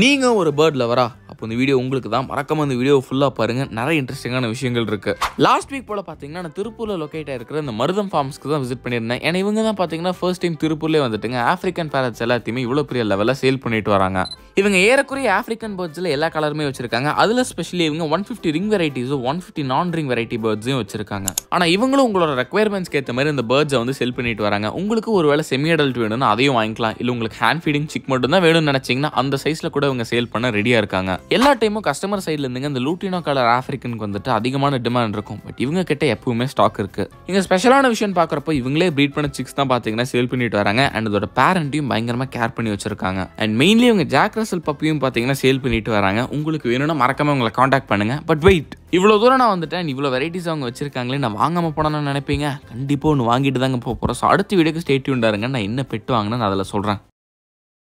நீங்கள் ஒரு பேர்ட் லவரா அப்போ இந்த வீடியோ உங்களுக்கு தான் மறக்காம இந்த வீடியோ ஃபுல்லாக பாருங்க நிறைய இன்ட்ரெஸ்டிங்கான விஷயங்கள் இருக்குது லாஸ்ட் வீக் போல் பார்த்தீங்கன்னா நான் திருப்பூரில் லொக்கேட் ஆயிருக்கிற இந்த மருதம் ஃபார்ம்ஸ்க்கு தான் விசிட் பண்ணியிருந்தேன் ஏன்னா இவங்க தான் பார்த்தீங்கன்னா ஃபர்ஸ்ட் டைம் திருப்பூர்லேயே வந்துட்டுங்க ஆஃப்ரிக்கன் பேரட்ஸ் எல்லாத்தையுமே இவ்வளோ பெரிய லெவலில் சேல் பண்ணிட்டு வராங்க இவங்க ஏறக்குறைய ஆஃப்ரிக்கன் பேர்ட்ஸில் எல்லா கலருமே வச்சிருக்காங்க அதில் ஸ்பெஷலி இவங்க ஒன் ஃபிஃப்டி ரிங் வெரைட்டிஸும் one fifty non ring variety பேர்ட்ஸையும் வச்சிருக்காங்க ஆனால் இவங்களும் உங்களோட ரெக்குயர்மெண்ட்ஸ்க்கு ஏற்ற மாதிரி இந்த பேர்ட்ஸை வந்து செல் பண்ணிட்டு வராங்க உங்களுக்கு ஒரு வேலை செமி அடல்ட் வேணும்னா அதையும் வாங்கிக்கலாம் இல்லை உங்களுக்கு ஹேண்ட் ஃபீடிங் சிக் மட்டும் தான் வேணும்னு நினச்சிங்கன்னா அந்த சைஸில் கூட இவங்க சேல் பண்ண ரெடியாக இருக்காங்க எல்லா டைமும் கஸ்டமர் சைடில் இருந்துங்க இந்த லூட்டினோ கலர் ஆஃப்ரிக்கனுக்கு வந்துட்டு அதிகமான டிமாண்ட் இருக்கும் பட் இவங்க கிட்ட எப்பவுமே ஸ்டாக் இருக்கு இங்கே ஸ்பெஷலான விஷயம் பார்க்குறப்போ இவங்களே ப்ரீட் பண்ண சிக்ஸ் தான் பார்த்தீங்கன்னா சேல் பண்ணிட்டு வராங்க அண்ட் இதோட பேரண்ட்டையும் பயங்கரமாக கேர் பண்ணி வச்சிருக்காங்க அண்ட் மெயின்லி இவங்க ஜாக்ரஸ் யூனிவர்சல் பப்பியும் பார்த்தீங்கன்னா சேல் பண்ணிட்டு வராங்க உங்களுக்கு வேணும்னா மறக்காமல் உங்களை காண்டாக்ட் பண்ணுங்கள் பட் வெயிட் இவ்வளோ தூரம் நான் வந்துட்டேன் இவ்வளோ வெரைட்டிஸ் அவங்க வச்சிருக்காங்களே நான் வாங்காமல் போனோம்னு நினைப்பீங்க கண்டிப்பாக ஒன்று வாங்கிட்டு தாங்க போக போகிறோம் ஸோ அடுத்த வீடியோக்கு ஸ்டேட்யூண்டாருங்க நான் என்ன பெட்டு வாங்கினேன்னு அதில் சொல்கிறேன்